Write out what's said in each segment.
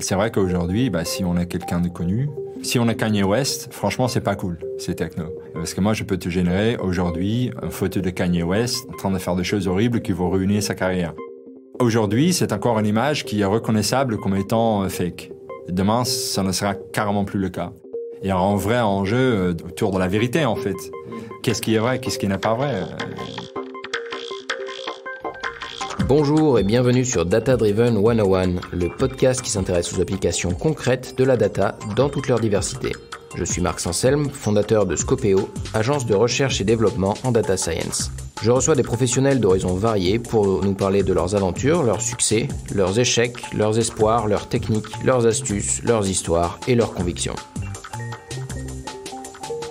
C'est vrai qu'aujourd'hui, bah, si on a quelqu'un de connu, si on a Kanye West, franchement, c'est pas cool, c'est techno. Parce que moi, je peux te générer aujourd'hui une photo de Kanye West en train de faire des choses horribles qui vont ruiner sa carrière. Aujourd'hui, c'est encore une image qui est reconnaissable comme étant euh, fake. Demain, ça ne sera carrément plus le cas. Il y aura un vrai enjeu euh, autour de la vérité, en fait. Qu'est-ce qui est vrai, qu'est-ce qui n'est pas vrai euh, Bonjour et bienvenue sur Data Driven 101, le podcast qui s'intéresse aux applications concrètes de la data dans toute leur diversité. Je suis Marc Sanselme, fondateur de Scopeo, agence de recherche et développement en data science. Je reçois des professionnels d'horizons variés pour nous parler de leurs aventures, leurs succès, leurs échecs, leurs espoirs, leurs techniques, leurs astuces, leurs histoires et leurs convictions.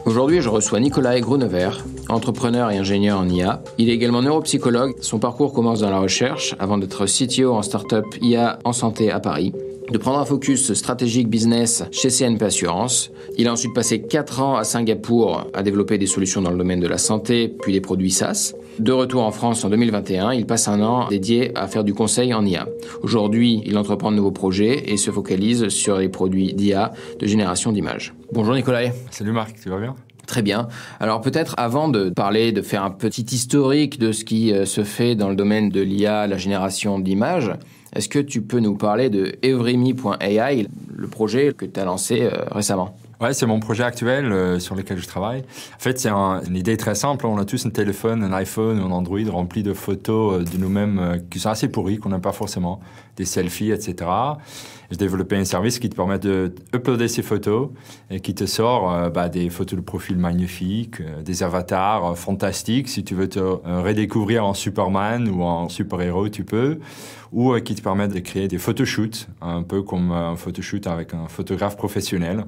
Aujourd'hui, je reçois Nicolas Grunever, entrepreneur et ingénieur en IA. Il est également neuropsychologue. Son parcours commence dans la recherche avant d'être CTO en start startup IA en santé à Paris de prendre un focus stratégique business chez CNP Assurance. Il a ensuite passé 4 ans à Singapour à développer des solutions dans le domaine de la santé, puis des produits SaaS. De retour en France en 2021, il passe un an dédié à faire du conseil en IA. Aujourd'hui, il entreprend de nouveaux projets et se focalise sur les produits d'IA de génération d'images. Bonjour Nicolas. Salut Marc, tu vas bien Très bien. Alors peut-être avant de parler, de faire un petit historique de ce qui euh, se fait dans le domaine de l'IA, la génération d'images, est-ce que tu peux nous parler de Evrimi.ai, le projet que tu as lancé euh, récemment Ouais, c'est mon projet actuel euh, sur lequel je travaille. En fait, c'est une idée très simple. On a tous un téléphone, un iPhone, un Android rempli de photos de nous-mêmes qui sont assez pourries, qu'on n'aime pas forcément, des selfies, etc j'ai développé un service qui te permet de uploader ces photos et qui te sort euh, bah, des photos de profil magnifiques, euh, des avatars euh, fantastiques. Si tu veux te redécouvrir en Superman ou en super-héros, tu peux. Ou qui te permet de créer des photoshoots, un peu comme un photoshoot avec un photographe professionnel,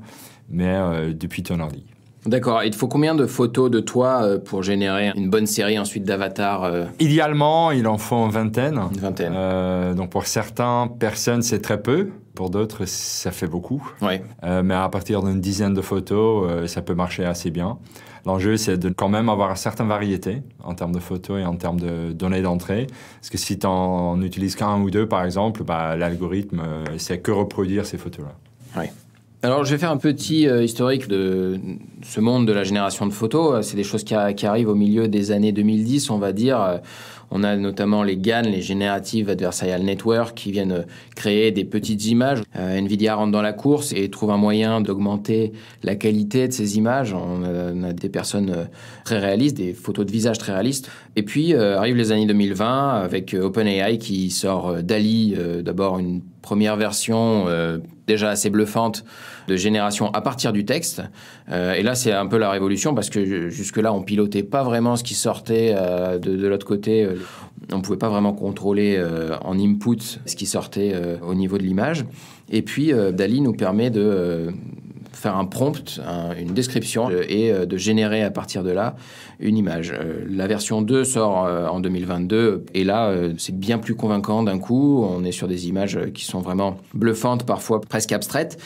mais depuis ton ordi. D'accord. Il faut combien de photos de toi euh, pour générer une bonne série ensuite d'avatars euh Idéalement, il en faut une vingtaine. Une vingtaine. Euh, donc pour certains personnes, c'est très peu. Pour d'autres, ça fait beaucoup. Oui. mais à partir d'une dizaine de photos, ça peut marcher assez bien. L'enjeu, c'est de quand même avoir une certaine variété en termes de photos et en termes de données d'entrée. Parce que si tu n'en utilises qu'un ou deux, par exemple, bah, l'algorithme, c'est que reproduire ces photos-là. Oui. Alors, je vais faire un petit euh, historique de ce monde de la génération de photos. Euh, c'est des choses qui, arrivent au milieu des années 2010, on va dire. Euh, on a notamment les GAN, les Generative Adversarial Network, qui viennent créer des petites images. Nvidia rentre dans la course et trouve un moyen d'augmenter la qualité de ces images. On a, des personnes très réalistes, des photos de visage très réalistes. Et puis arrivent les années 2020 avec OpenAI qui sort DALI, d'abord une première version euh, déjà assez bluffante de génération à partir du texte. Euh, et là, c'est un peu la révolution parce que jusque-là, on pilotait pas vraiment ce qui sortait euh, de, l'autre côté. On ne pouvait pas vraiment contrôler en input ce qui sortait au niveau de l'image. Et puis, Dali nous permet de faire un prompt, une description, et euh, de générer à partir de là une image. Euh, la version 2 sort euh, en 2022, et là, c'est bien plus convaincant d'un coup. On est sur des images qui sont vraiment bluffantes, parfois presque abstraites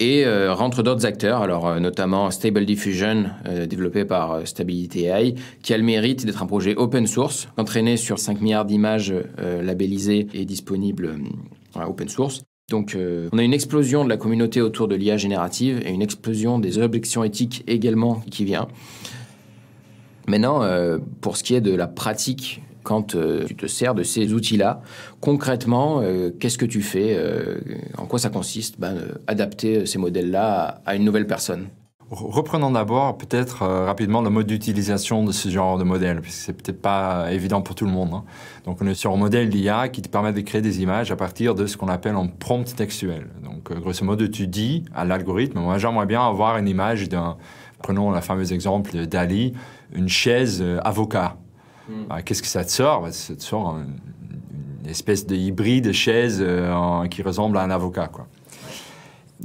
et rentrent rentre d'autres acteurs, alors notamment Stable Diffusion, développé par Stability AI, qui a le mérite d'être un projet open source, entraîné sur 5 milliards d'images labellisées et disponibles open source. Donc euh, on a une explosion de la communauté autour de l'IA générative et une explosion des objections éthiques également qui vient. Maintenant, euh, pour ce qui est de la pratique, quand euh, tu te sers de ces outils-là, concrètement, qu'est-ce que tu fais En quoi ça consiste ben, Adapter ces modèles-là à une nouvelle personne. Reprenons d'abord peut-être euh, rapidement le mode d'utilisation de ce genre de modèle, puisque c'est peut-être pas évident pour tout le monde. Hein. Donc on est sur un modèle d'IA qui te permet de créer des images à partir de ce qu'on appelle un prompt textuel. Donc euh, grosso modo, tu dis à l'algorithme, moi j'aimerais bien avoir une image d'un, prenons le fameux exemple Dali, une chaise euh, avocat. Hmm. Bah, qu'est-ce que ça te sort bah, Ça te sort une espèce de hybride chaise qui ressemble à un avocat. Quoi.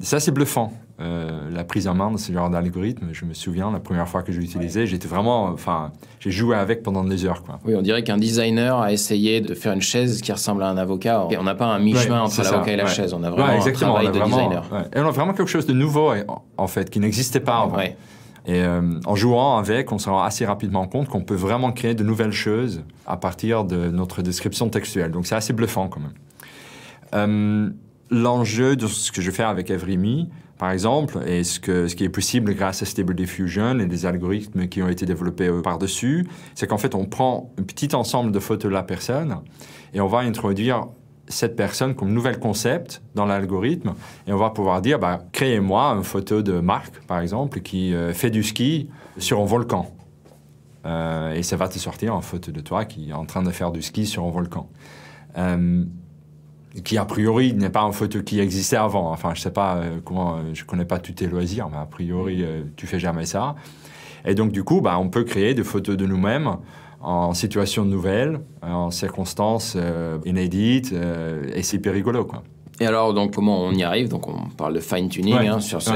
Ça c'est bluffant. Euh, la prise en main de ce genre d'algorithme. Je me souviens, la première fois que je l'utilisais, j'étais vraiment, enfin, j'ai joué avec pendant des heures, quoi. Oui, on dirait qu'un designer a essayé de faire une chaise qui ressemble à un avocat. Et on n'a pas un mi-chemin entre l'avocat et la chaise. On a vraiment un travail de designer. Et on a vraiment quelque chose de nouveau, en fait, qui n'existait pas avant. Et euh, en jouant avec, on se rend assez rapidement compte qu'on peut vraiment créer de nouvelles choses à partir de notre description textuelle. Donc c'est assez bluffant quand même. Euh, l'enjeu de ce que je fais avec Evrimi, par exemple, est -ce, que, ce qui est possible grâce à Stable Diffusion et des algorithmes qui ont été développés euh, par-dessus, c'est qu'en fait, on prend un petit ensemble de photos de la personne et on va introduire cette personne comme nouvel concept dans l'algorithme et on va pouvoir dire bah, créez-moi une photo de Marc, par exemple, qui euh, fait du ski sur un volcan. Euh, et ça va te sortir en photo de toi qui est en train de faire du ski sur un volcan qui a priori n'est pas une photo qui existait avant. Enfin, je sais pas euh, comment, euh, je connais pas tous tes loisirs, mais a priori, euh, tu fais jamais ça. Et donc, du coup, bah, on peut créer des photos de nous-mêmes en situation nouvelle, en circonstances inédites, et c'est périgolo quoi. Et alors, donc, comment on y arrive Donc, on parle de fine-tuning hein, sur ces,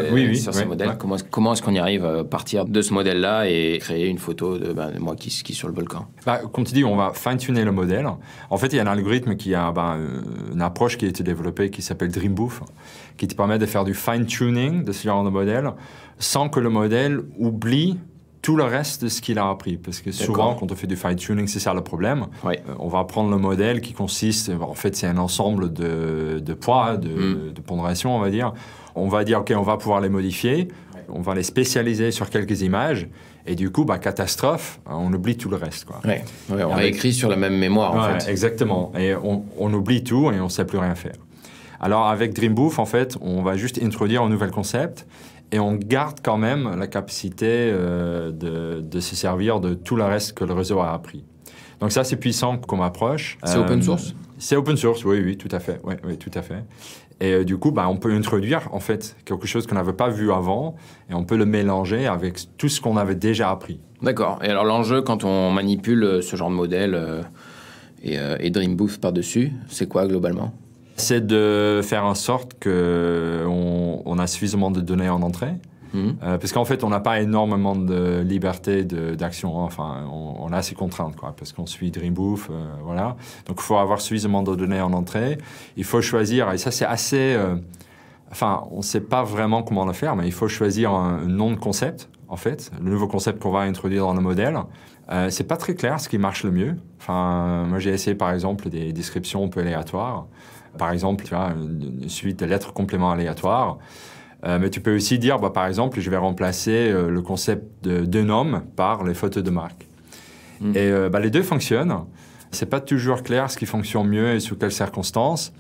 modèles. Comment, est-ce qu'on y arrive euh, à partir de ce modèle-là et créer une photo de, ben, moi qui skie sur le volcan bah, Comme tu dis, on va fine-tuner le modèle. En fait, il y a un algorithme qui a ben, euh, une approche qui a été développée qui s'appelle DreamBooth, qui te permet de faire du fine-tuning de ce genre de modèle sans que le modèle oublie tout le reste de ce qu'il a appris. Parce que souvent, quand on fait du fine-tuning, c'est ça le problème. Euh, on va prendre le modèle qui consiste, en fait, c'est un ensemble de, poids, hein, hmm. de, pondération, on va dire. On va dire, OK, on va pouvoir les modifier, on va les spécialiser sur quelques images, et du coup, bah, catastrophe, hein, on oublie tout le reste. Quoi. on a écrit sur la même mémoire, en fait. Exactement. Et on, oublie tout et on ne sait plus rien faire. Alors, avec Dreambooth en fait, on va juste introduire un nouvel concept et on garde quand même la capacité euh, de, de, se servir de tout le reste que le réseau a appris. Donc ça, c'est puissant comme approche. C'est open euh, source C'est open source, oui, oui, tout à fait. Oui, oui, tout à fait. Et euh, du coup, bah, on peut introduire en fait quelque chose qu'on n'avait pas vu avant et on peut le mélanger avec tout ce qu'on avait déjà appris. D'accord. Et alors l'enjeu quand on manipule ce genre de modèle et, et Dreambooth par-dessus, c'est quoi globalement c'est de faire en sorte qu'on on a suffisamment de données en entrée. Mhm. Euh, parce qu'en fait, on n'a pas énormément de liberté d'action. Hein. Enfin, on, a ses contraintes, quoi, parce qu'on suit Dreambooth, euh, voilà. Donc, il faut avoir suffisamment de données en entrée. Il faut choisir, et ça, c'est assez... Euh, enfin, on ne sait pas vraiment comment le faire, mais il faut choisir un, un nom de concept, en fait, le nouveau concept qu'on va introduire dans le modèle. c'est pas très clair ce qui marche le mieux. Enfin, moi, j'ai essayé, par exemple, des descriptions un peu aléatoires. Par exemple, une suite de lettres complément aléatoires. Euh, mais tu peux aussi dire, bah, par exemple, je vais remplacer euh, le concept de, nom par les photos de marque. Hmm. Et euh, bah, les deux fonctionnent. C'est pas toujours clair ce qui fonctionne mieux et sous quelles circonstances.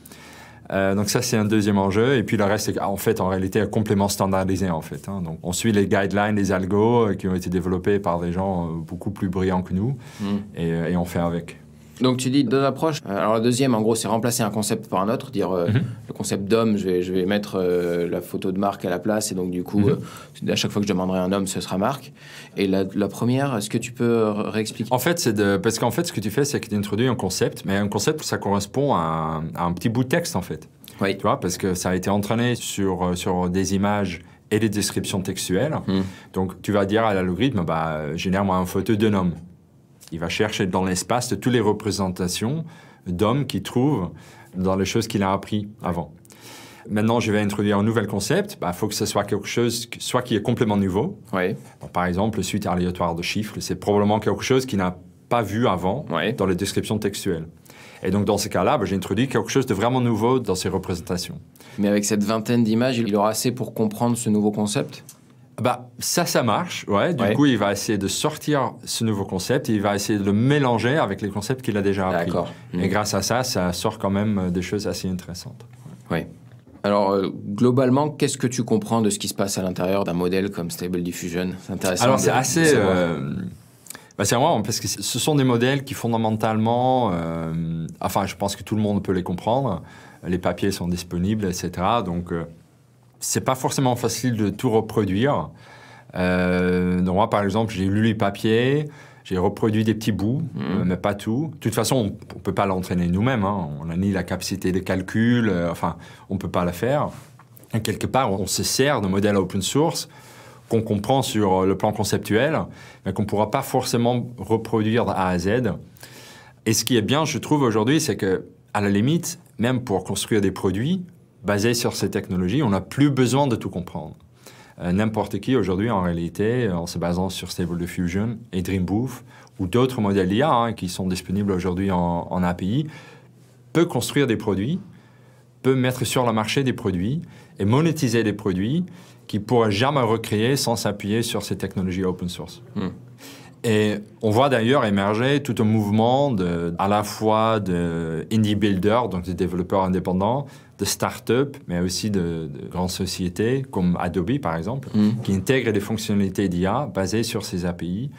donc ça, c'est un deuxième enjeu. Et puis le reste, en fait, en réalité, un complément standardisé, en fait. Hein. Donc on suit les guidelines, les algos qui ont été développés par des gens beaucoup plus brillants que nous, hmm. et on fait avec. Donc tu dis deux approches. Euh, alors la deuxième, en gros, c'est remplacer un concept par un autre, dire euh, mhm. le concept d'homme, je vais, je vais mettre euh, la photo de Marc à la place, et donc du coup, mhm. à chaque fois que je demanderai un homme, ce sera Marc Et la, première, est-ce que tu peux réexpliquer En fait, c'est de... parce qu'en fait, ce que tu fais, c'est que tu introduis un concept, mais un concept, ça correspond à un, petit bout de texte, en fait. Oui. Tu vois, parce que ça a été entraîné sur, sur des images et des descriptions textuelles. Mhm. Donc tu vas dire à l'algorithme, bah, génère-moi une photo d'un homme. Il va chercher dans l'espace de toutes les représentations d'hommes qu'il trouve dans les choses qu'il a appris avant. Maintenant, je vais introduire un nouvel concept. Il bah, faut que ce soit quelque chose, soit qui est complètement nouveau. par exemple, le suite aléatoire de chiffres, c'est probablement quelque chose qu'il n'a pas vu avant dans les descriptions textuelles. Et donc, dans ce cas-là, bah, j'ai introduit quelque chose de vraiment nouveau dans ces représentations. Mais avec cette vingtaine d'images, il aura assez pour comprendre ce nouveau concept bah, ça, ça marche, ouais. Du coup, il va essayer de sortir ce nouveau concept et il va essayer de le mélanger avec les concepts qu'il a déjà appris. Et mm. grâce à ça, ça sort quand même euh, des choses assez intéressantes. Oui. Alors, euh, globalement, qu'est-ce que tu comprends de ce qui se passe à l'intérieur d'un modèle comme Stable Diffusion C'est intéressant. Alors, c'est assez... Euh, bah, c'est vraiment parce que ce sont des modèles qui, fondamentalement... enfin, je pense que tout le monde peut les comprendre. Les papiers sont disponibles, etc. Donc c'est pas forcément facile de tout reproduire. Euh, moi, par exemple, j'ai lu les papiers, j'ai reproduit des petits bouts, mhm. euh, mais pas tout. De toute façon, on ne peut pas l'entraîner nous-mêmes. Hein. On a ni la capacité de calcul, euh, enfin, on ne peut pas la faire. Et quelque part, on se sert de modèles open source qu'on comprend sur le plan conceptuel, mais qu'on ne pourra pas forcément reproduire A à Z. Et ce qui est bien, je trouve, aujourd'hui, c'est que, à la limite, même pour construire des produits, basé sur ces technologies, on n'a plus besoin de tout comprendre. Euh, n'importe qui aujourd'hui, en réalité, euh, en se basant sur Stable Diffusion et Dreambooth ou d'autres modèles d'IA hein, qui sont disponibles aujourd'hui en, API, peut construire des produits, peut mettre sur le marché des produits et monétiser des produits qu'il ne pourra jamais recréer sans s'appuyer sur ces technologies open source. Hmm. Et on voit d'ailleurs émerger tout un mouvement à la fois de indie builders, donc des développeurs indépendants, de start-up, mais aussi de, grandes sociétés comme Adobe par exemple, mm. qui intègrent des fonctionnalités d'IA basées sur ces API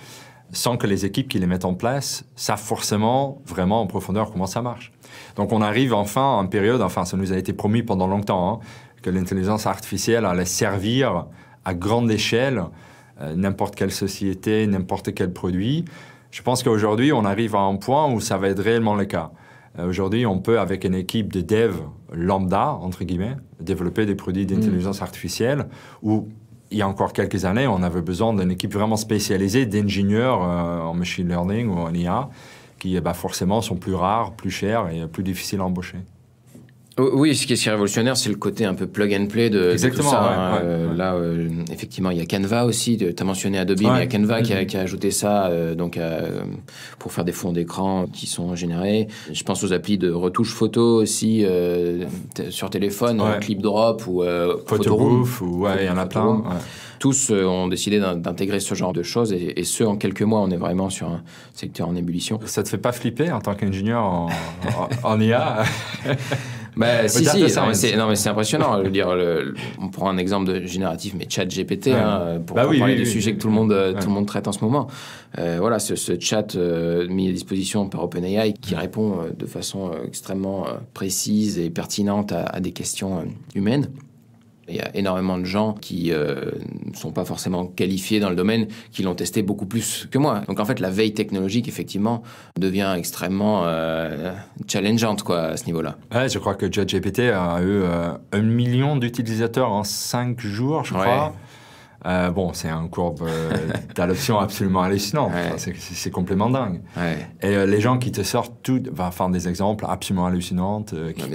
sans que les équipes qui les mettent en place savent forcément vraiment en profondeur comment ça marche. Donc on arrive enfin à une période, enfin ça nous a été promis pendant longtemps, hein, que l'intelligence artificielle allait servir à grande échelle euh, n'importe quelle société, n'importe quel produit. Je pense qu'aujourd'hui, on arrive à un point où ça va être réellement le cas. Euh, aujourd'hui, on peut, avec une équipe de dev lambda, entre guillemets, développer des produits mm. d'intelligence artificielle où, il y a encore quelques années, on avait besoin d'une équipe vraiment spécialisée d'ingénieurs euh, en machine learning ou en IA qui, eh ben, forcément, sont plus rares, plus chers et plus difficiles à embaucher. Oh, oui, ce qui est révolutionnaire, c'est le côté un peu plug and play de, ça. Euh, là, euh, effectivement, il y a Canva aussi. Tu as mentionné Adobe, mais il y a Canva qui, a, ajouté ça euh, donc pour faire des fonds d'écran qui sont générés. Je pense aux applis de retouche photo aussi sur téléphone, Clipdrop ou Photoroof. Ou, ouais, il y en a plein. Tous ont décidé d'intégrer ce genre de choses et, ce en quelques mois. On est vraiment sur un secteur en ébullition. Ça te fait pas flipper en tant qu'ingénieur en, en IA Bah, si, si, non, mais non, mais c'est impressionnant. Je veux dire, on prend un exemple de génératif, mais chat GPT, hein, pour, bah parler du des que tout le, monde, euh, tout le monde traite en ce moment. Euh, voilà, ce, ce chat euh, mis à disposition par OpenAI qui répond de façon extrêmement précise et pertinente à, à des questions humaines. Il y a énormément de gens qui euh, ne sont pas forcément qualifiés dans le domaine, qui l'ont testé beaucoup plus que moi. Donc en fait, la veille technologique, effectivement, devient extrêmement euh, challengeante quoi, à ce niveau-là. Ouais, je crois que ChatGPT a eu euh, un million d'utilisateurs en cinq jours, je crois. Ouais. Euh, bon, c'est un courbe euh, d'adoption absolument hallucinante. c'est complètement dingue. Et euh, les gens qui te sortent tout, faire des exemples absolument hallucinants,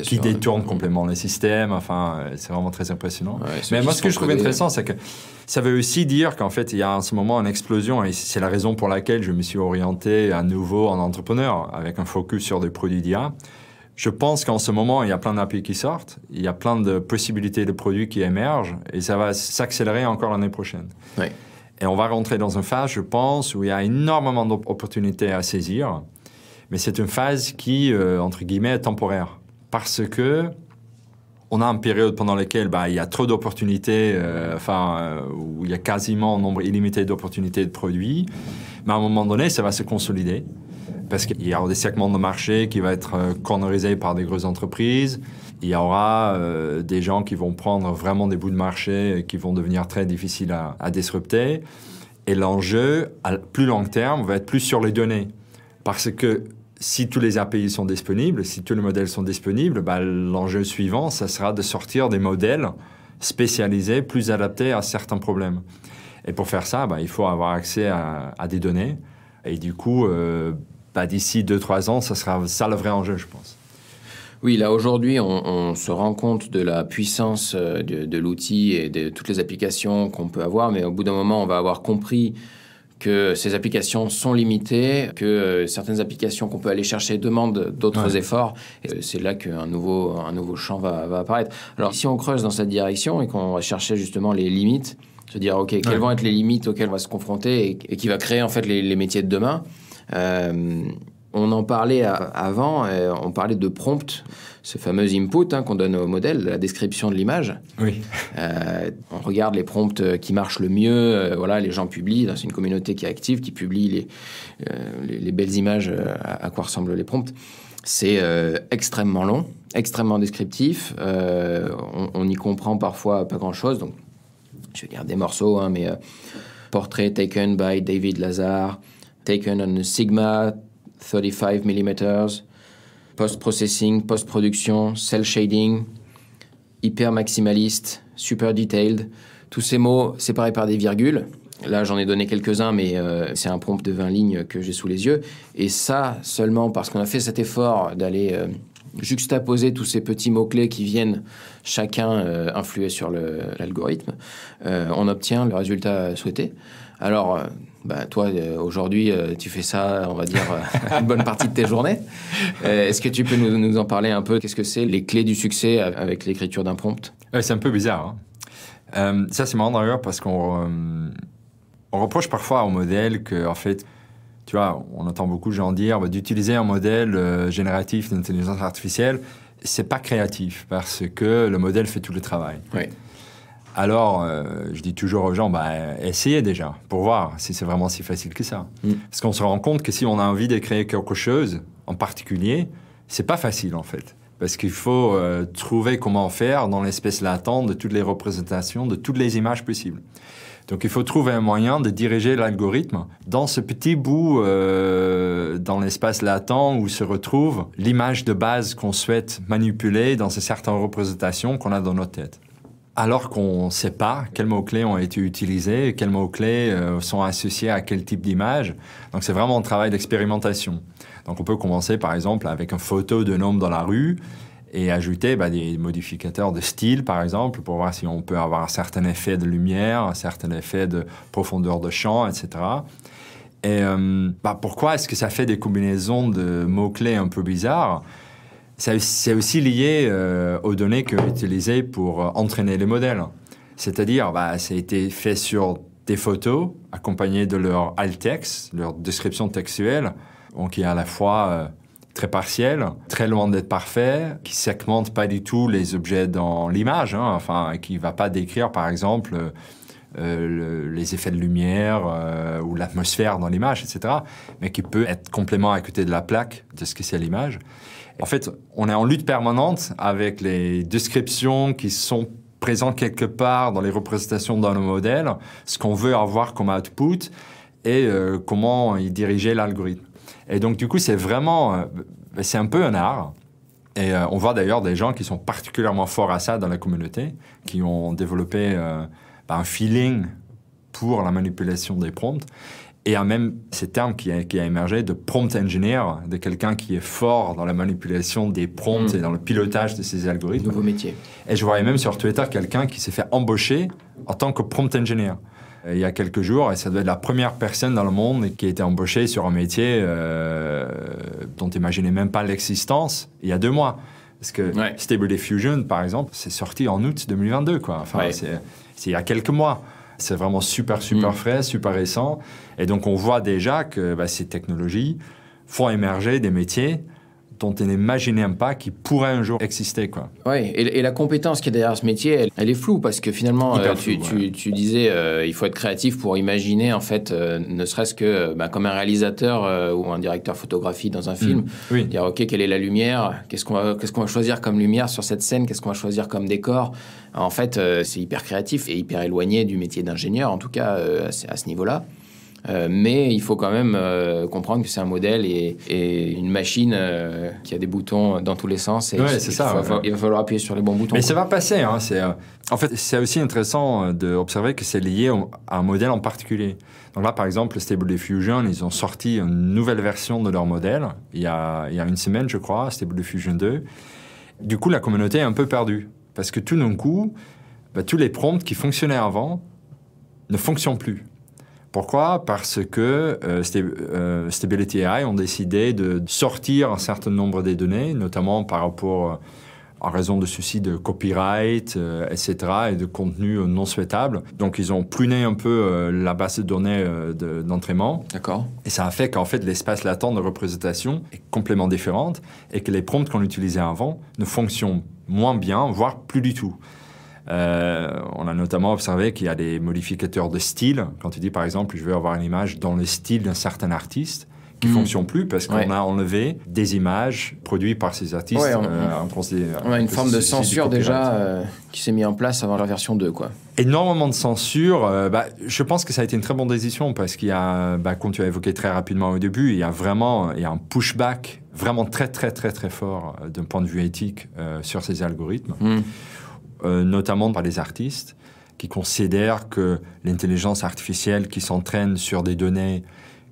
qui, détournent complètement le système, enfin, c'est vraiment très impressionnant. Mais moi, ce que je trouve intéressant, c'est que ça veut aussi dire qu'en fait, il y a en ce moment une explosion et c'est la raison pour laquelle je me suis orienté à nouveau en entrepreneur avec un focus sur des produits d'IA. Je pense qu'en ce moment, il y a plein d'appels qui sortent, il y a plein de possibilités de produits qui émergent, et ça va s'accélérer encore l'année prochaine. Et on va rentrer dans une phase, je pense, où il y a énormément d'opportunités à saisir, mais c'est une phase qui, euh, entre guillemets, est temporaire. Parce que on a une période pendant laquelle bah, il y a trop d'opportunités, euh, enfin, euh, où il y a quasiment un nombre illimité d'opportunités de produits, mais à un moment donné, ça va se consolider parce qu'il y aura des segments de marché qui vont être euh, cornerisés par des grosses entreprises. Il y aura euh, des gens qui vont prendre vraiment des bouts de marché qui vont devenir très difficiles à, disrupter. Et l'enjeu, à plus long terme, va être plus sur les données. Parce que si tous les API sont disponibles, si tous les modèles sont disponibles, bah, l'enjeu suivant, ça sera de sortir des modèles spécialisés, plus adaptés à certains problèmes. Et pour faire ça, bah, il faut avoir accès à, des données. Et du coup, euh, pas bah, d'ici 2-3 ans, ça sera ça le vrai enjeu, je pense. Oui, là aujourd'hui, on, se rend compte de la puissance euh, de, l'outil et de toutes les applications qu'on peut avoir, mais au bout d'un moment, on va avoir compris que ces applications sont limitées, que euh, certaines applications qu'on peut aller chercher demandent d'autres efforts. Et c'est là qu'un nouveau, un nouveau champ va, apparaître. Alors si on creuse dans cette direction et qu'on va chercher justement les limites, se dire, OK, quelles vont être les limites auxquelles on va se confronter et, qui va créer en fait les métiers de demain euh, on en parlait avant, on parlait de prompt, ce fameux input hein, qu'on donne au modèle, la description de l'image. Euh, on regarde les prompts qui marchent le mieux, euh, voilà, les gens publient, hein, c'est une communauté qui est active, qui publie les, belles images à, quoi ressemblent les prompts. C'est extrêmement long, extrêmement descriptif, on, on, y comprend parfois pas grand-chose, donc je vais dire des morceaux, hein, mais Portrait taken by David Lazar, taken on a Sigma 35 mm, post-processing, post-production, cell shading, hyper maximaliste, super detailed. Tous ces mots séparés par des virgules. Là, j'en ai donné quelques-uns, mais euh, c'est un prompt de 20 lignes que j'ai sous les yeux. Et ça, seulement parce qu'on a fait cet effort d'aller euh, juxtaposer tous ces petits mots-clés qui viennent chacun euh, influer sur l'algorithme, on obtient le résultat souhaité. Alors, bah, toi, euh, aujourd'hui, euh, tu fais ça, on va dire, euh, une bonne partie de tes journées. Est-ce que tu peux nous, en parler un peu Qu'est-ce que c'est les clés du succès avec l'écriture d'un prompt C'est un peu bizarre. Hein. ça, c'est marrant d'ailleurs parce qu'on on reproche parfois au modèle que, en fait, tu vois, on entend beaucoup de gens dire bah, d'utiliser un modèle génératif d'intelligence artificielle, c'est pas créatif parce que le modèle fait tout le travail. Oui. Alors, euh, je dis toujours aux gens, bah, essayez déjà pour voir si c'est vraiment si facile que ça. Mm. Parce qu'on se rend compte que si on a envie de créer quelque chose en particulier, ce n'est pas facile en fait. Parce qu'il faut euh, trouver comment faire dans l'espèce latente de toutes les représentations, de toutes les images possibles. Donc il faut trouver un moyen de diriger l'algorithme dans ce petit bout, euh, dans l'espace latent où se retrouve l'image de base qu'on souhaite manipuler dans ces certaines représentations qu'on a dans notre tête alors qu'on ne sait pas quels mots-clés ont été utilisés, quels mots-clés euh, sont associés à quel type d'image. Donc c'est vraiment un travail d'expérimentation. Donc on peut commencer par exemple avec une photo d'un homme dans la rue et ajouter bah, des modificateurs de style par exemple pour voir si on peut avoir un certain effet de lumière, un certain effet de profondeur de champ, etc. Et euh, bah, pourquoi est-ce que ça fait des combinaisons de mots-clés un peu bizarres c'est aussi lié euh, aux données que utilisées pour euh, entraîner les modèles. C'est-à-dire, bah, ça a été fait sur des photos accompagnées de leur alt text, leur description textuelle, qui est à la fois euh, très partielle, très loin d'être parfaite, qui segmente pas du tout les objets dans l'image, hein, enfin, qui va pas décrire, par exemple, les effets de lumière ou l'atmosphère dans l'image, etc., mais qui peut être complément à côté de la plaque de ce que c'est l'image. En fait, on est en lutte permanente avec les descriptions qui sont présentes quelque part dans les représentations dans nos modèles, ce qu'on veut avoir comme output et euh, comment y diriger l'algorithme. Et donc, du coup, c'est vraiment, euh, bah, c'est un peu un art. Et euh, on voit d'ailleurs des gens qui sont particulièrement forts à ça dans la communauté, qui ont développé bah, un feeling pour la manipulation des prompts et a même ce terme qui a, qui a émergé de prompt engineer, de quelqu'un qui est fort dans la manipulation des prompts mm. et dans le pilotage de ces algorithmes. Nouveau métier. Et je voyais même sur Twitter quelqu'un qui s'est fait embaucher en tant que prompt engineer euh, il y a quelques jours, et ça devait être la première personne dans le monde qui a été embauchée sur un métier euh, dont tu même pas l'existence il y a deux mois. Parce que Stable Diffusion, par exemple, c'est sorti en août 2022, quoi. Enfin, c'est il y a quelques mois. C'est vraiment super, super mm. frais, super récent. Et donc, on voit déjà que bah, ces technologies font émerger des métiers dont imaginer un pas qui pourrait un jour exister. Quoi. et, la compétence qui est derrière ce métier, elle, est floue parce que finalement, euh, tu, disais, euh, il faut être créatif pour imaginer, en fait, euh, ne serait-ce que bah, comme un réalisateur ou un directeur photographie dans un mm. film, dire, OK, quelle est la lumière Qu'est-ce qu'on va, choisir comme lumière sur cette scène Qu'est-ce qu'on va choisir comme décor En fait, c'est hyper créatif et hyper éloigné du métier d'ingénieur, en tout cas à ce niveau-là. Euh, mais il faut quand même euh, comprendre que c'est un modèle et, une machine euh, qui a des boutons dans tous les sens. Et c'est ça. Il va, falloir appuyer sur les bons boutons. Mais ça va passer. Hein, en fait, c'est aussi intéressant d'observer que c'est lié à un modèle en particulier. Donc là, par exemple, Stable Diffusion, ils ont sorti une nouvelle version de leur modèle il y a, une semaine, je crois, Stable Diffusion 2. Du coup, la communauté est un peu perdue parce que tout d'un coup, bah, tous les prompts qui fonctionnaient avant ne fonctionnent plus. Pourquoi Parce que euh, euh, Stability AI ont décidé de sortir un certain nombre des données, notamment par rapport à euh, raison de soucis de copyright, etc., et de contenu non souhaitable. Donc, ils ont pruné un peu la base de données d'entraînement. D'accord. Et ça a fait qu'en fait, l'espace latent de représentation est complètement différent et que les prompts qu'on utilisait avant ne fonctionnent moins bien, voire plus du tout. Euh, on a notamment observé qu'il y a des modificateurs de style. Quand tu dis, par exemple, je veux avoir une image dans le style d'un certain artiste, qui hmm. fonctionne plus parce qu'on a enlevé des images produites par ces artistes. Euh, euh, on, a une forme de censure déjà qui s'est mise en place avant la version 2. Quoi. Énormément de censure. Bah, je pense que ça a été une très bonne décision parce qu'il y a, bah, comme tu as évoqué très rapidement au début, il y a vraiment il y a un pushback vraiment très très très très fort d'un point de vue éthique sur ces algorithmes. Hmm. Euh, notamment par les artistes, qui considèrent que l'intelligence artificielle qui s'entraîne sur des données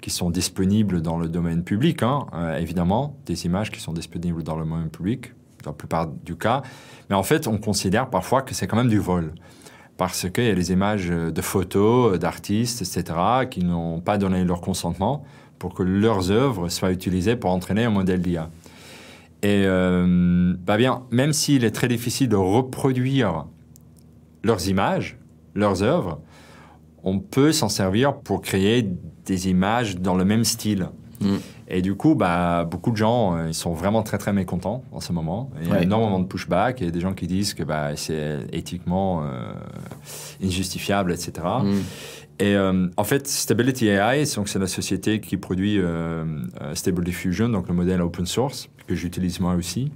qui sont disponibles dans le domaine public, hein, euh, évidemment, des images qui sont disponibles dans le domaine public, dans la plupart du cas, mais en fait, on considère parfois que c'est quand même du vol. Parce qu'il y a les images de photos, d'artistes, etc., qui n'ont pas donné leur consentement pour que leurs œuvres soient utilisées pour entraîner un modèle d'IA. Et euh, bah bien, même s'il est très difficile de reproduire leurs images, leurs œuvres, on peut s'en servir pour créer des images dans le même style. Mm. Et du coup, bah, beaucoup de gens euh, ils sont vraiment très très mécontents en ce moment. Il y a énormément de pushback et des gens qui disent que bah, c'est éthiquement euh, injustifiable, etc. Et mm. en fait, Stability AI, donc c'est la société qui produit Stable Diffusion, donc le modèle open source, que j'utilise moi aussi,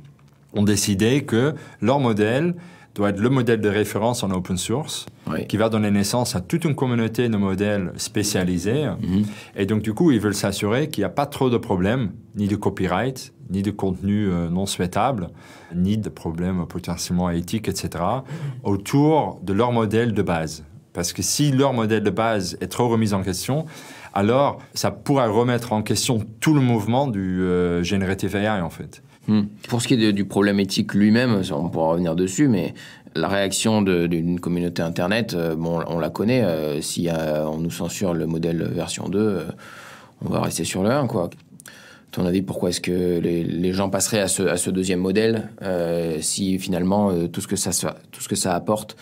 ont décidé que leur modèle doit être le modèle de référence en open source, qui va donner naissance à toute une communauté de modèles spécialisés. Mhm. Et donc, du coup, ils veulent s'assurer qu'il n'y a pas trop de problèmes, ni de copyright, ni de contenu euh, non souhaitable, ni de problèmes potentiellement éthiques, etc., autour de leur modèle de base. Parce que si leur modèle de base est trop remis en question, alors ça pourrait remettre en question tout le mouvement du euh, AI, en fait. Hmm. Pour ce qui est du problème éthique lui-même, on pourra revenir dessus, mais la réaction d'une communauté Internet, euh, bon, on la connaît. Euh, si euh, on nous censure le modèle version 2, on va rester sur le 1, quoi. Ton avis, pourquoi est-ce que les, gens passeraient à ce, deuxième modèle si finalement tout, ce que ça, apporte,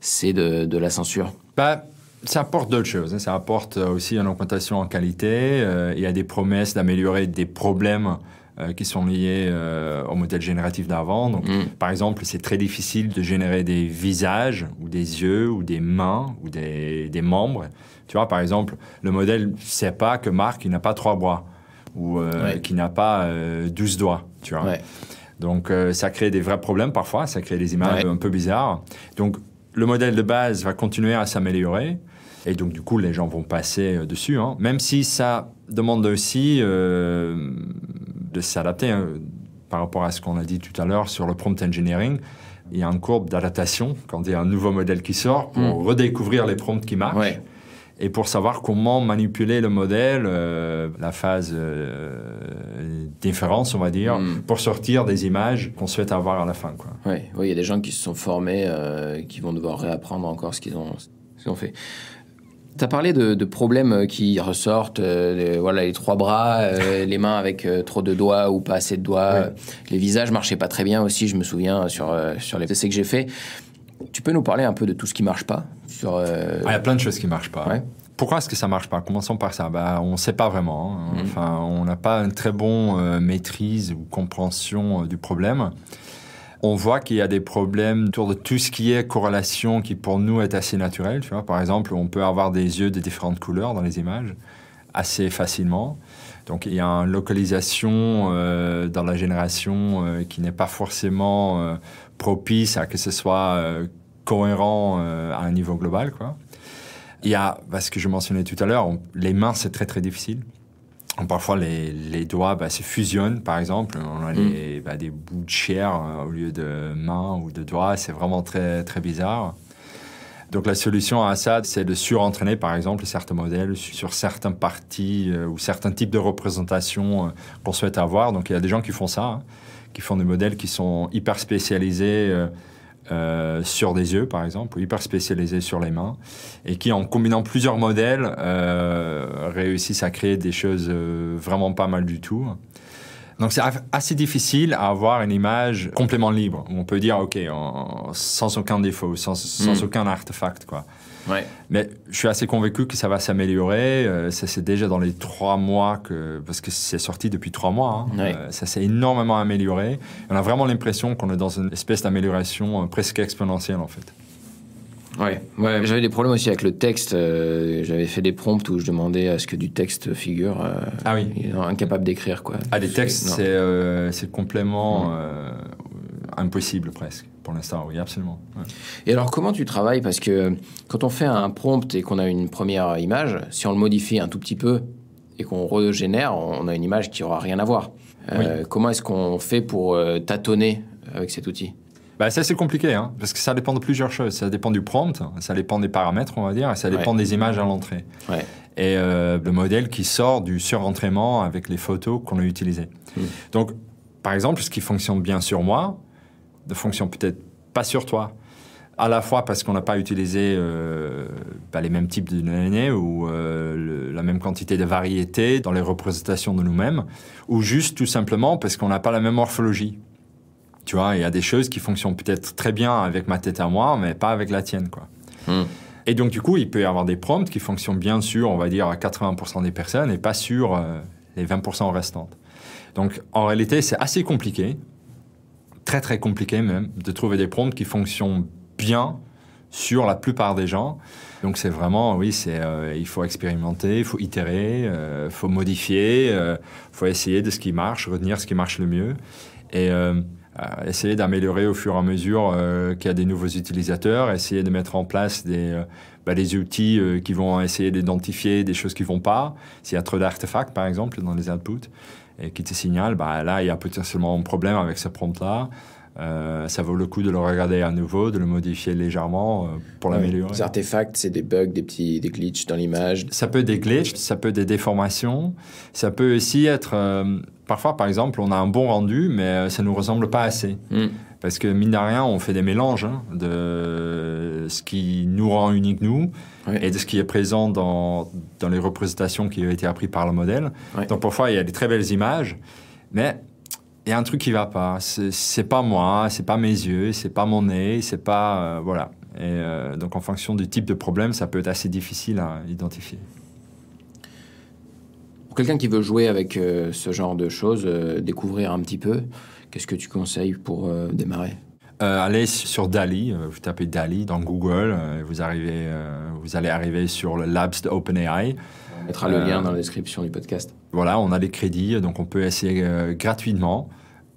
c'est de, la censure bah ça apporte d'autres choses. Hein. Ça apporte euh, aussi une augmentation en qualité. Euh, il y a des promesses d'améliorer des problèmes euh, qui sont liés au modèle génératif d'avant. Donc, mm. Par exemple, c'est très difficile de générer des visages ou des yeux ou des mains ou des, membres. Tu vois, par exemple, le modèle ne sait pas que Marc n'a pas trois bras ou qu'il n'a pas douze doigts. Tu vois. Donc ça crée des vrais problèmes parfois, ça crée des images un peu bizarres. Donc le modèle de base va continuer à s'améliorer. Et donc, du coup, les gens vont passer euh, dessus, hein. même si ça demande aussi euh, de s'adapter hein, par rapport à ce qu'on a dit tout à l'heure sur le prompt engineering. Il y a une courbe d'adaptation quand il y a un nouveau modèle qui sort pour mm. redécouvrir les prompts qui marchent. et pour savoir comment manipuler le modèle, euh, la phase différence, on va dire, mm. pour sortir des images qu'on souhaite avoir à la fin. Oui, il y a des gens qui se sont formés, qui vont devoir réapprendre encore ce qu'ils ont, ont fait. Tu as parlé de, problèmes euh, qui ressortent, euh, les, voilà, les trois bras, euh, les mains avec trop de doigts ou pas assez de doigts. Les visages marchaient pas très bien aussi, je me souviens, sur, sur les essais que j'ai fait. Tu peux nous parler un peu de tout ce qui marche pas Il y a plein de choses qui marchent pas. Pourquoi est-ce que ça marche pas Commençons par ça. Bah, on ne sait pas vraiment. Hein. Mhm. Enfin, on n'a pas une très bonne maîtrise ou compréhension du problème on voit qu'il y a des problèmes autour de tout ce qui est corrélation qui pour nous est assez naturel. Tu vois. Par exemple, on peut avoir des yeux de différentes couleurs dans les images assez facilement. Donc il y a une localisation euh, dans la génération euh, qui n'est pas forcément euh, propice à que ce soit cohérent à un niveau global. Quoi. Il y a, parce que je mentionnais tout à l'heure, les mains c'est très très difficile. Parfois, les, les doigts bah, se fusionnent, par exemple. On a mm. bah, des bouts de chair euh, au lieu de mains ou de doigts. C'est vraiment très, très bizarre. Donc, la solution à ça, c'est de surentraîner, par exemple, certains modèles sur certains parties euh, ou certains types de représentations euh, qu'on souhaite avoir. Donc, il y a des gens qui font ça, hein, qui font des modèles qui sont hyper spécialisés euh, sur des yeux, par exemple, ou hyper spécialisés sur les mains, et qui, en combinant plusieurs modèles, euh, réussissent à créer des choses euh, vraiment pas mal du tout. Donc c'est assez difficile à avoir une image complètement libre, où on peut dire, OK, sans aucun défaut, sans, mm. aucun artefact, quoi. Mais je suis assez convaincu que ça va s'améliorer. Euh, ça c'est déjà dans les trois mois que parce que c'est sorti depuis trois mois. Hein. Euh, ça s'est énormément amélioré. On a vraiment l'impression qu'on est dans une espèce d'amélioration euh, presque exponentielle en fait. Ouais, ouais j'avais des problèmes aussi avec le texte. j'avais fait des prompts où je demandais à ce que du texte figure. ah oui. Incapable d'écrire, quoi. Ah, des textes, c'est complètement impossible presque oui, absolument. Et alors, comment tu travailles Parce que euh, quand on fait un prompt et qu'on a une première image, si on le modifie un tout petit peu et qu'on régénère, on a une image qui aura rien à voir. Euh, comment est-ce qu'on fait pour euh, tâtonner avec cet outil bah, ça, c'est compliqué, hein, parce que ça dépend de plusieurs choses. Ça dépend du prompt, ça dépend des paramètres, on va dire, et ça dépend des images à l'entrée. Et le modèle qui sort du surentraînement avec les photos qu'on a utilisées. Mmh. Donc, par exemple, ce qui fonctionne bien sur moi, de fonctions peut-être pas sur toi, à la fois parce qu'on n'a pas utilisé euh, bah, les mêmes types de données ou euh, la même quantité de variétés dans les représentations de nous-mêmes, ou juste tout simplement parce qu'on n'a pas la même morphologie. Tu vois, il y a des choses qui fonctionnent peut-être très bien avec ma tête à moi, mais pas avec la tienne, quoi. Hmm. Et donc, du coup, il peut y avoir des prompts qui fonctionnent bien sûr, on va dire, à 80% des personnes et pas sur euh, les 20% restantes. Donc, en réalité, c'est assez compliqué très très compliqué même de trouver des prompts qui fonctionnent bien sur la plupart des gens. Donc c'est vraiment, oui, c'est, euh, il faut expérimenter, il faut itérer, il euh, faut modifier, il euh, faut essayer de ce qui marche, retenir ce qui marche le mieux et essayer d'améliorer au fur et à mesure qu'il y a des nouveaux utilisateurs, essayer de mettre en place des, bah, outils qui vont essayer d'identifier des choses qui vont pas, s'il y a trop d'artefacts par exemple dans les outputs et qui te signale, bah, là, il y a potentiellement un problème avec ce prompt-là. Euh, ça vaut le coup de le regarder à nouveau, de le modifier légèrement euh, pour l'améliorer. les artefacts, c'est des bugs, des petits des glitches dans l'image. Ça peut être des glitches, ça peut être des déformations, ça peut aussi être euh, parfois par exemple on a un bon rendu mais ça nous ressemble pas assez. Hmm. Parce que mine de rien, on fait des mélanges hein, de ce qui nous rend unique nous et de ce qui est présent dans, dans les représentations qui ont été apprises par le modèle. Donc parfois, il y a des très belles images, mais il y a un truc qui va pas. C'est pas moi, c'est pas mes yeux, c'est pas mon nez, c'est pas euh, voilà. Et euh, donc en fonction du type de problème, ça peut être assez difficile à identifier. Pour quelqu'un qui veut jouer avec euh, ce genre de choses, découvrir un petit peu, Qu'est-ce que tu conseilles pour euh, démarrer euh, allez sur DALI, euh, vous tapez DALI dans Google, et vous, arrivez, vous allez arriver sur le Labs de OpenAI. On mettra le lien dans la description du podcast. Voilà, on a des crédits, donc on peut essayer gratuitement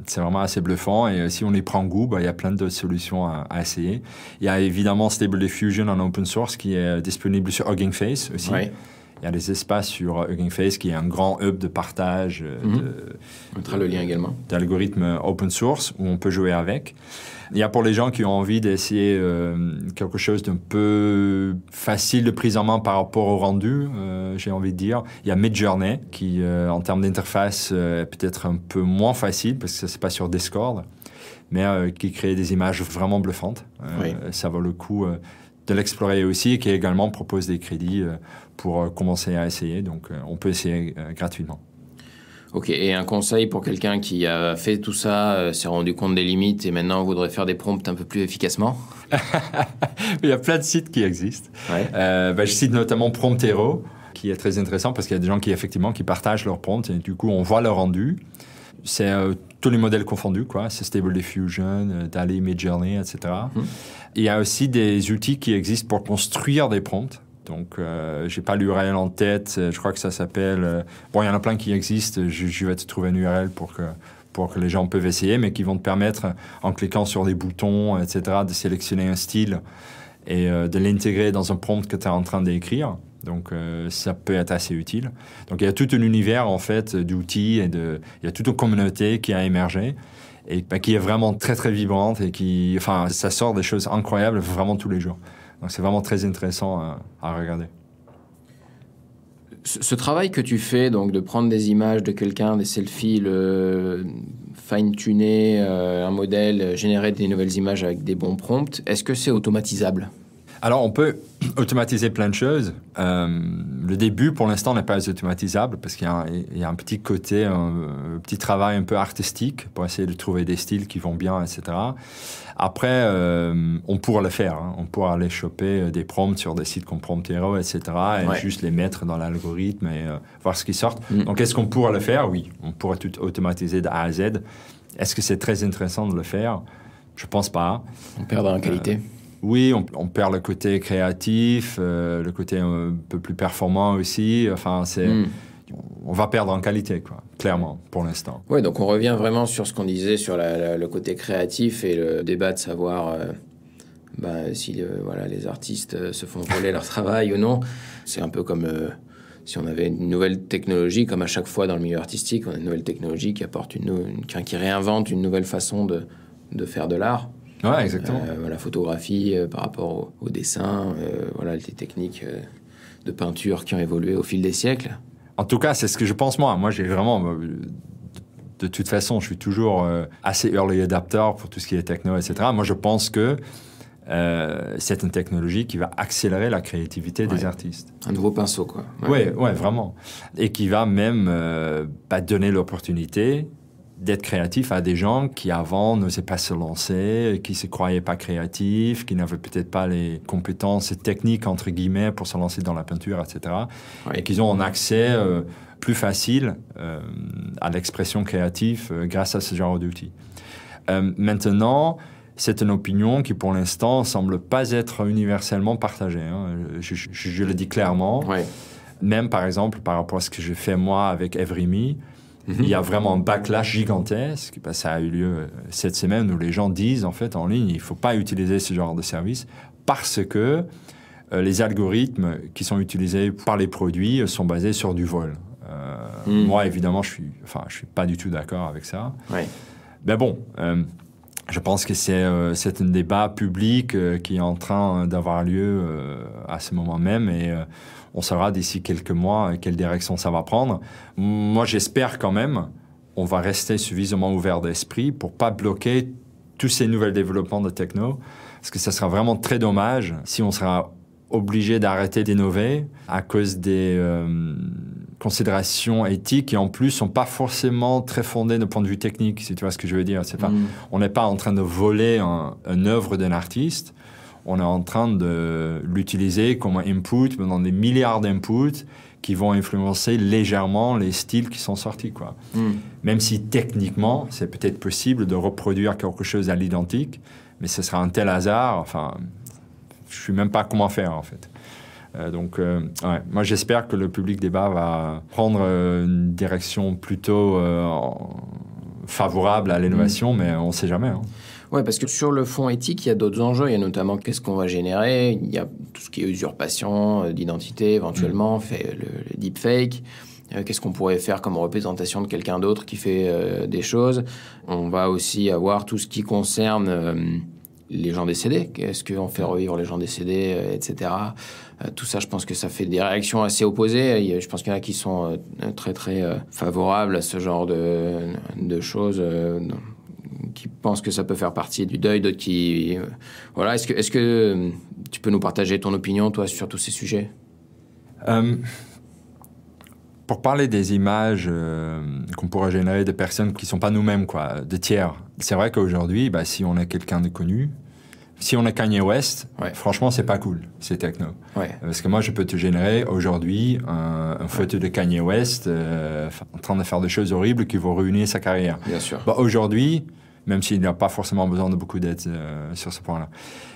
c'est vraiment assez bluffant. Et si on les prend goût, bah, il y a plein de solutions à, essayer. Il y a évidemment Stable Diffusion en open source qui est disponible sur Hugging Face aussi il y a des espaces sur euh, Hugging Face qui est un grand hub de partage. Euh, mhm. De, on mettra le lien également. D'algorithmes euh, open source où on peut jouer avec. Il y a pour les gens qui ont envie d'essayer quelque chose d'un peu facile de prise en main par rapport au rendu, j'ai envie de dire. Il y a Midjourney qui, en termes d'interface, est peut-être un peu moins facile parce que c'est pas sur Discord, mais qui crée des images vraiment bluffantes. Ça vaut le coup de l'explorer aussi, qui également propose des crédits pour euh, commencer à essayer. Donc, euh, on peut essayer euh, gratuitement. Ok, et un conseil pour quelqu'un qui a fait tout ça, s'est rendu compte des limites et maintenant voudrait faire des prompts un peu plus efficacement Il y a plein de sites qui existent. Bah, je cite notamment Promptero, qui est très intéressant parce qu'il y a des gens qui effectivement qui partagent leurs prompts et du coup on voit leur rendu. C'est tous les modèles confondus, quoi. C'est Stable Diffusion, Dali, Midjourney, etc. Hum. Il y a aussi des outils qui existent pour construire des prompts. Donc, euh, je n'ai pas l'URL en tête. Je crois que ça s'appelle. Euh, bon, il y en a plein qui existent. Je, vais te trouver une URL pour que pour que les gens peuvent essayer, mais qui vont te permettre, en cliquant sur des boutons, etc., de sélectionner un style et euh, de l'intégrer dans un prompt que tu es en train d'écrire. Donc, ça peut être assez utile. Donc, il y a tout un univers, en fait, d'outils et de. Il y a toute une communauté qui a émergé et bah, qui est vraiment très, très vibrante et qui. Enfin, ça sort des choses incroyables vraiment tous les jours c'est vraiment très intéressant euh, à, regarder. Ce, travail que tu fais, donc de prendre des images de quelqu'un, des selfies, le fine-tuner euh, un modèle, euh, générer des nouvelles images avec des bons prompts, est-ce que c'est automatisable alors, on peut automatiser plein de choses. Euh, le début, pour l'instant, n'est pas automatisable parce qu'il y, a un petit côté, un, petit travail un peu artistique pour essayer de trouver des styles qui vont bien, etc. Après, euh, on pourra le faire. Hein. On pourra aller choper euh, des prompts sur des sites comme Promptero, etc. Et juste les mettre dans l'algorithme et voir ce qui sort. Mm. Donc, est-ce qu'on pourrait le faire Oui, on pourrait tout automatiser de A à Z. Est-ce que c'est très intéressant de le faire Je pense pas. On perdra la qualité. Oui, on, perd le côté créatif, euh, le côté un peu plus performant aussi. Enfin, c'est. Hmm. On va perdre en qualité, quoi, clairement, pour l'instant. Oui, donc on revient vraiment sur ce qu'on disait sur le côté créatif et le débat de savoir euh, bah, si euh, les artistes se font voler leur travail ou non. C'est un peu comme si on avait une nouvelle technologie, comme à chaque fois dans le milieu artistique, on a une nouvelle technologie qui apporte qui réinvente une nouvelle façon de faire de l'art. Ouais, euh, exactement. la photographie euh, par rapport au, dessin, euh, voilà, les techniques de peinture qui ont évolué au fil des siècles. En tout cas, c'est ce que je pense moi. Moi, j'ai vraiment de toute façon, je suis toujours assez early adapter pour tout ce qui est techno, etc. Moi, je pense que c'est une technologie qui va accélérer la créativité des artistes. Un nouveau pinceau, quoi. Oui, ouais, ouais, vraiment. Et qui va même bah, donner l'opportunité d'être créatif à des gens qui avant n'osaient pas se lancer, qui se croyaient pas créatifs, qui n'avaient peut-être pas les compétences techniques entre guillemets pour se lancer dans la peinture, etc. Et qu'ils ont un accès euh, plus facile euh, à l'expression créative euh, grâce à ce genre d'outils. maintenant, c'est une opinion qui, pour l'instant, semble pas être universellement partagée. Hein. Je, le dis clairement. Même, par exemple, par rapport à ce que j'ai fait moi avec Evrimi, il y a vraiment un backlash gigantesque. Ben, ça a eu lieu euh, cette semaine où les gens disent, en fait, en ligne, il ne faut pas utiliser ce genre de service parce que euh, les algorithmes qui sont utilisés par les produits euh, sont basés sur du vol. Hmm. Moi, évidemment, je ne suis, enfin, je suis pas du tout d'accord avec ça. Mais bon, je pense que c'est un débat public qui est en train d'avoir lieu à ce moment même. Et on saura d'ici quelques mois euh, quelle direction ça va prendre. Moi, j'espère quand même on va rester suffisamment ouvert d'esprit pour pas bloquer tous ces nouveaux développements de techno, parce que ça sera vraiment très dommage si on sera obligé d'arrêter d'innover à cause des euh, considérations éthiques et en plus sont pas forcément très fondées de point de vue technique, si tu vois ce que je veux dire. Mm. On n'est pas en train de voler une œuvre d'un artiste, on est en train de l'utiliser comme input, dans des milliards d'inputs qui vont influencer légèrement les styles qui sont sortis. Quoi. Mm. Même si techniquement, c'est peut-être possible de reproduire quelque chose à l'identique, mais ce sera un tel hasard, enfin, je ne sais même pas comment faire en fait. Euh, donc, euh, moi j'espère que le public débat va prendre euh, une direction plutôt favorable à l'innovation, mm. mais on ne sait jamais. Hein. Oui, parce que sur le fond éthique, il y a d'autres enjeux. Il y a notamment qu'est-ce qu'on va générer. Il y a tout ce qui est usurpation euh, d'identité, éventuellement, mm. fait le, deep deepfake. Euh, qu'est-ce qu'on pourrait faire comme représentation de quelqu'un d'autre qui fait euh, des choses. On va aussi avoir tout ce qui concerne les gens décédés. quest ce qu'on fait revivre les gens décédés, etc. tout ça, je pense que ça fait des réactions assez opposées. Je pense qu'il y en a qui sont très, très favorables à ce genre de choses qui pensent que ça peut faire partie du deuil, d'autres qui... Euh, voilà, est-ce que, est que euh, tu peux nous partager ton opinion, toi, sur tous ces sujets euh, Pour parler des images qu'on pourrait générer de personnes qui ne sont pas nous-mêmes, quoi, de tiers, c'est vrai qu'aujourd'hui, bah, si on a quelqu'un de connu, si on a Kanye West, ouais. franchement, c'est pas cool, c'est techno. Parce que moi, je peux te générer aujourd'hui un, photo de Kanye West en train de faire des choses horribles qui vont ruiner sa carrière. Bien sûr. Bah, aujourd'hui, même s'il n'y a pas forcément besoin de beaucoup d'aide euh, sur ce point-là.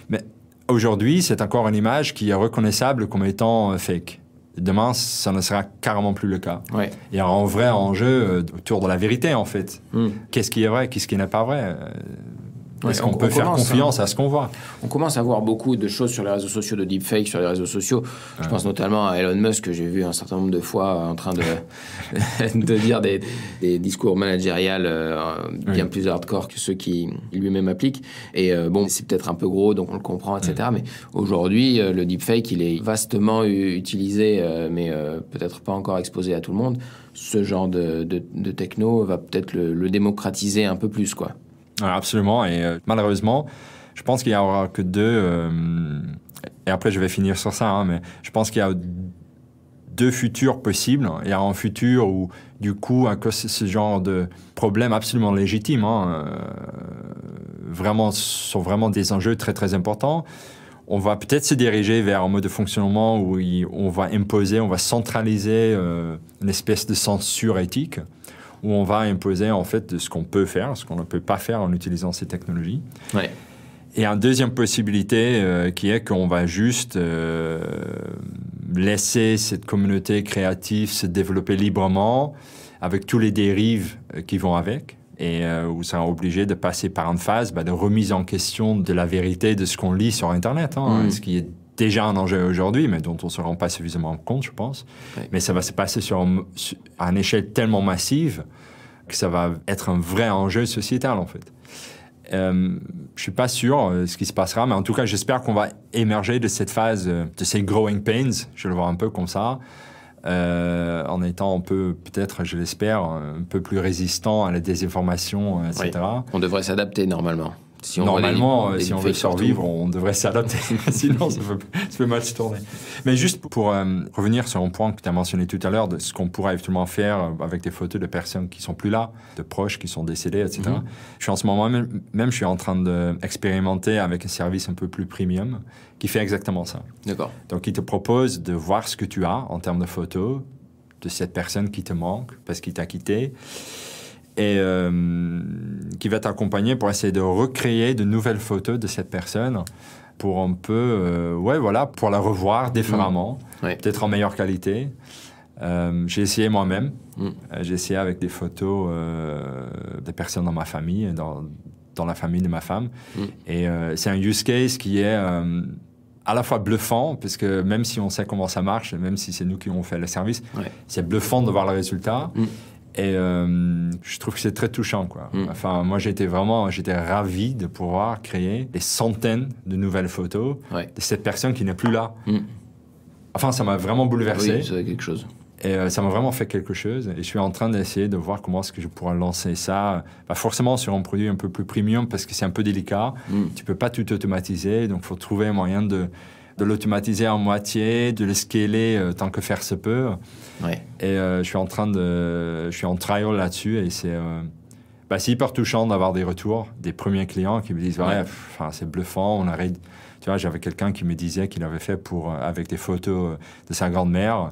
Mais aujourd'hui, c'est encore une image qui est reconnaissable comme étant euh, fake. Demain, ça ne sera carrément plus le cas. Ouais. Il y a un vrai enjeu euh, autour de la vérité, en fait. Hmm. Qu'est-ce qui est vrai, qu'est-ce qui n'est pas vrai est-ce qu'on peut faire confiance hein. à, ce qu'on voit. On commence à voir beaucoup de choses sur les réseaux sociaux, de deepfakes sur les réseaux sociaux. Je pense notamment à Elon Musk, que j'ai vu un certain nombre de fois en train de, de dire des, discours managériaux euh, bien plus hardcore que ceux qu'il lui-même applique. Et euh, bon, c'est peut-être un peu gros, donc on le comprend, etc. Mais aujourd'hui, euh, le deepfake, il est vastement utilisé, mais peut-être pas encore exposé à tout le monde. Ce genre de, techno va peut-être le démocratiser un peu plus, quoi. Absolument. Et euh, malheureusement, je pense qu'il n'y aura que deux. Euh, et après, je vais finir sur ça. Hein, mais je pense qu'il y a deux futurs possibles. Il y a un futur où, du coup, à cause de ce genre de problèmes absolument légitimes, hein, euh, vraiment, sont vraiment des enjeux très, très importants. On va peut-être se diriger vers un mode de fonctionnement où on va imposer, on va centraliser une espèce de censure éthique où on va imposer en fait de ce qu'on peut faire, ce qu'on ne peut pas faire en utilisant ces technologies. Et une deuxième possibilité euh, qui est qu'on va juste euh, laisser cette communauté créative se développer librement avec tous les dérives euh, qui vont avec et où ça obligé de passer par une phase bah, de remise en question de la vérité de ce qu'on lit sur Internet. Hein. Mmh déjà un enjeu aujourd'hui, mais dont on ne se rend pas suffisamment compte, je pense. Mais ça va se passer sur, un, à une échelle tellement massive que ça va être un vrai enjeu sociétal, en fait. Euh, je suis pas sûr euh, ce qui se passera, mais en tout cas, j'espère qu'on va émerger de cette phase, euh, de ces growing pains, je le vois un peu comme ça, euh, en étant un peu, peut-être, je l'espère, un peu plus résistant à la désinformation, etc. On devrait s'adapter normalement. Normalement, si on veut euh, survivre, on devrait s'adapter. Sinon, ça peut, mal se tourner. Mais juste pour euh, revenir sur un point que tu as mentionné tout à l'heure, de ce qu'on pourrait éventuellement faire euh, avec des photos de personnes qui sont plus là, de proches qui sont décédés, etc. Mhm. Je suis en ce moment même, je suis en train d'expérimenter avec un service un peu plus premium qui fait exactement ça. D'accord. Donc, il te propose de voir ce que tu as en termes de photos de cette personne qui te manque parce qu'il t'a quitté et euh, qui va t'accompagner pour essayer de recréer de nouvelles photos de cette personne pour un peu, euh, ouais, voilà, pour la revoir mm. différemment, peut-être en meilleure qualité. Euh, j'ai essayé moi-même. Mm. J'ai essayé avec des photos des personnes dans ma famille, dans, la famille de ma femme. Mm. Et c'est un use case qui est à la fois bluffant, parce que même si on sait comment ça marche, même si c'est nous qui avons fait le service, c'est bluffant de voir le résultat. Et euh, je trouve que c'est très touchant, quoi. Mm. Enfin, moi, j'étais vraiment, j'étais ravi de pouvoir créer des centaines de nouvelles photos de cette personne qui n'est plus là. Mm. Enfin, ça m'a vraiment bouleversé. Oui, quelque chose. Et euh, ça m'a vraiment fait quelque chose. Et je suis en train d'essayer de voir comment est-ce que je pourrais lancer ça. Bah, forcément, sur un produit un peu plus premium, parce que c'est un peu délicat. Tu mm. Tu peux pas tout automatiser, donc faut trouver un moyen de de l'automatiser en moitié, de le scaler euh, tant que faire se peut. Et euh, je suis en train de, je suis en trial là-dessus et c'est, euh, bah, hyper touchant d'avoir des retours des premiers clients qui me disent ouais, enfin c'est bluffant, on arrête Tu vois, j'avais quelqu'un qui me disait qu'il avait fait pour avec des photos de sa grand-mère.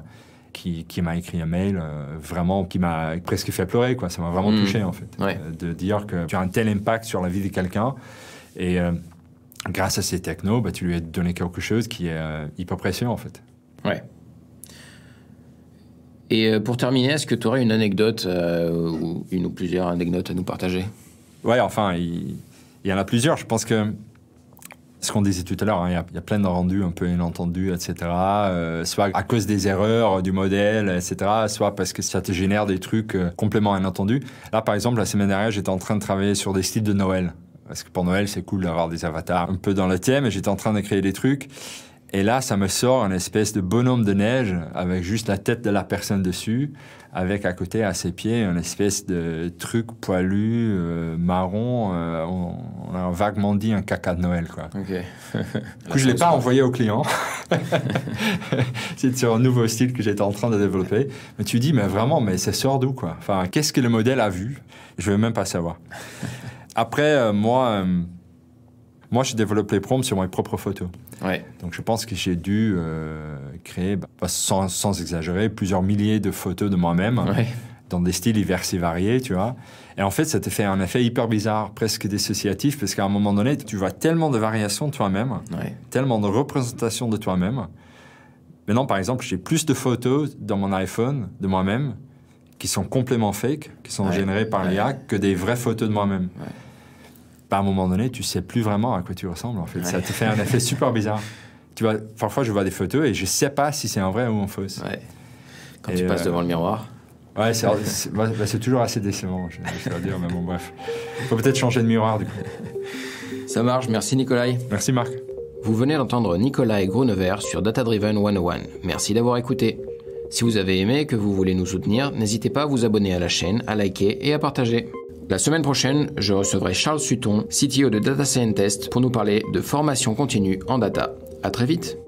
Qui, qui, m'a écrit un mail vraiment qui m'a presque fait pleurer quoi ça m'a vraiment mm. touché en fait de dire que tu as un tel impact sur la vie de quelqu'un et grâce à ces technos, bah, tu lui as donné quelque chose qui est euh, hyper précieux en fait. Ouais. Et euh, pour terminer, est-ce que tu aurais une anecdote euh, ou une ou plusieurs anecdotes à nous partager Ouais, enfin, il, y en a plusieurs. Je pense que ce qu'on disait tout à l'heure, hein, il, y a plein de rendus un peu inentendus, etc. soit à cause des erreurs du modèle, etc. Soit parce que ça te génère des trucs complètement inentendus. Là, par exemple, la semaine dernière, j'étais en train de travailler sur des styles de Noël. Parce que pour Noël, c'est cool d'avoir des avatars un peu dans le thème. Et j'étais en train de créer des trucs. Et là, ça me sort un espèce de bonhomme de neige avec juste la tête de la personne dessus, avec à côté, à ses pieds, un espèce de truc poilu, euh, marron. Euh, on, a vaguement dit un caca de Noël, quoi. OK. du coup, je ne l'ai pas envoyé au client. c'est sur un nouveau style que j'étais en train de développer. Mais tu dis, mais vraiment, mais ça sort d'où, quoi Enfin, qu'est-ce que le modèle a vu Je ne veux même pas savoir. Après, euh, moi, euh, moi, je développe les prompts sur mes propres photos. Donc, je pense que j'ai dû euh, créer, bah, sans, exagérer, plusieurs milliers de photos de moi-même, dans des styles divers et variés, tu vois. Et en fait, ça te fait un effet hyper bizarre, presque dissociatif, parce qu'à un moment donné, tu vois tellement de variations de toi-même, tellement de représentations de toi-même. Maintenant, par exemple, j'ai plus de photos dans mon iPhone de moi-même qui sont complètement fake, qui sont générées par l'IA, que des vraies photos de moi-même à un moment donné, tu sais plus vraiment à quoi tu ressembles, en fait. Ça te fait un effet super bizarre. Tu vois, parfois, je vois des photos et je sais pas si c'est en vrai ou en faux. Quand tu passes euh, devant le miroir. Ouais, c'est bah, bah, toujours assez décevant, je, dois dire, mais bon, bref. Faut peut-être changer de miroir, du coup. Ça marche, merci Nicolas. Merci Marc. Vous venez d'entendre Nicolas et Grunevert sur Data Driven 101. Merci d'avoir écouté. Si vous avez aimé que vous voulez nous soutenir, n'hésitez pas à vous abonner à la chaîne, à liker et à partager. La semaine prochaine, je recevrai Charles Sutton, CTO de Data Test, pour nous parler de formation continue en data. À très vite!